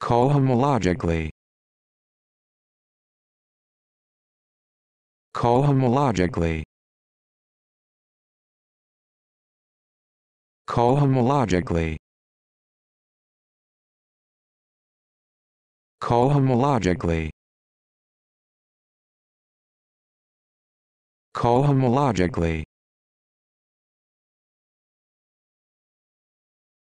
cohomologically cohomologically cohomologically cohomologically cohomologically